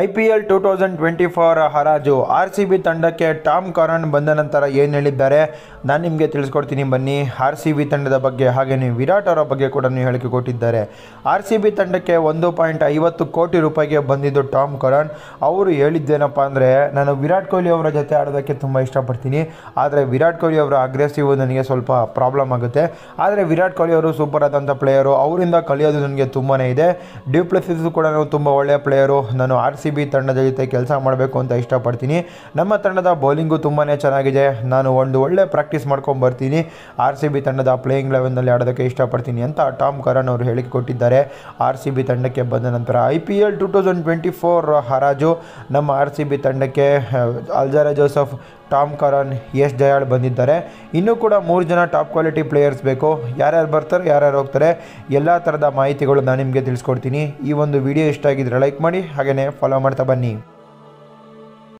I P L two thousand twenty four ಹರಾಜು R C B ತಂಡಕ್ಕೆ Tom Curran ಬಂದ ನಂತರ ಏನು ಹೇಳಿದ್ದಾರೆ ನಾನು ನಿಮಗೆ ತಿಳಿಸ್ಕೊಡ್ತೀನಿ ಬನ್ನಿ ಆರ್ ಸಿ ಬಿ ತಂಡದ ಬಗ್ಗೆ ಹಾಗೆಯೇ ವಿರಾಟ್ ಅವರ ಬಗ್ಗೆ ಕೂಡ ಹೇಳಿಕೆ ಕೊಟ್ಟಿದ್ದಾರೆ ಆರ್ ಸಿ ಬಿ ತಂಡಕ್ಕೆ ಒಂದು ಪಾಯಿಂಟ್ ಐವತ್ತು ಕೋಟಿ ರೂಪಾಯಿಗೆ ಬಂದಿದ್ದು ಟಾಮ್ ಕರಣ್ ಅವರು ಹೇಳಿದ್ದೇನಪ್ಪ ಅಂದರೆ ನಾನು ವಿರಾಟ್ ಕೊಹ್ಲಿ ಅವರ ಜೊತೆ ಆಡೋದಕ್ಕೆ ತುಂಬ ಇಷ್ಟಪಡ್ತೀನಿ ಆದರೆ ವಿರಾಟ್ ಕೊಹ್ಲಿ ಅವರ ಅಗ್ರೆಸಿವ್ ನನಗೆ ಸ್ವಲ್ಪ ಪ್ರಾಬ್ಲಮ್ ಆಗುತ್ತೆ ಆದರೆ ವಿರಾಟ್ ಕೊಹ್ಲಿ ಅವರು ಸೂಪರ್ ಆದಂಥ ಪ್ಲೇಯರು ಅವರಿಂದ ಕಲಿಯೋದು ನನಗೆ ತುಂಬಾ ಇದೆ ಡ್ಯೂಪ್ಲೆಸಿಸ್ ಕೂಡ ತುಂಬ ಒಳ್ಳೆಯ ಪ್ಲೇಯರು ನಾನು ಆರ್ ಸಿ ಬಿ ತಂಡದ ಜೊತೆ ಕೆಲಸ ಮಾಡಬೇಕು ಅಂತ ಇಷ್ಟಪಡ್ತೀನಿ ನಮ್ಮ ತಂಡದ ಬೌಲಿಂಗು ತುಂಬಾ ಚೆನ್ನಾಗಿದೆ ನಾನು ಒಂದು ಒಳ್ಳೆ ಪ್ರಾಕ್ಟೀಸ್ ಮಾಡ್ಕೊಂಡು ಬರ್ತೀನಿ ಆರ್ ಸಿ ಬಿ ತಂಡದ ಪ್ಲೇಯಿಂಗ್ ಲೆವೆನ್ನಲ್ಲಿ ಆಡೋದಕ್ಕೆ ಇಷ್ಟಪಡ್ತೀನಿ ಅಂತ ಟಾಮ್ ಕರಣ್ ಅವರು ಹೇಳಿಕೊಟ್ಟಿದ್ದಾರೆ ಆರ್ ಸಿ ಬಿ ತಂಡಕ್ಕೆ ಬಂದ ನಂತರ I P L two thousand twenty four ಹರಾಜು ನಮ್ಮ ಆರ್ ಸಿ ಬಿ ತಂಡಕ್ಕೆ Alzarri Joseph Tom Curran Yash Dayal ಬಂದಿದ್ದಾರೆ ಇನ್ನೂ ಕೂಡ ಮೂರು ಜನ ಟಾಪ್ ಕ್ವಾಲಿಟಿ ಪ್ಲೇಯರ್ಸ್ ಬೇಕು ಯಾರ್ಯಾರು ಬರ್ತಾರೆ ಯಾರ್ಯಾರು ಹೋಗ್ತಾರೆ ಎಲ್ಲ ಥರದ ಮಾಹಿತಿಗಳು ನಾನು ನಿಮಗೆ ತಿಳಿಸ್ಕೊಡ್ತೀನಿ ಈ ಒಂದು ವಿಡಿಯೋ ಇಷ್ಟ ಆಗಿದ್ದರೆ ಲೈಕ್ ಮಾಡಿ ಹಾಗೆಯೇ ಫಾಲೋ ಮಾಡ್ತಾ ಬನ್ನಿ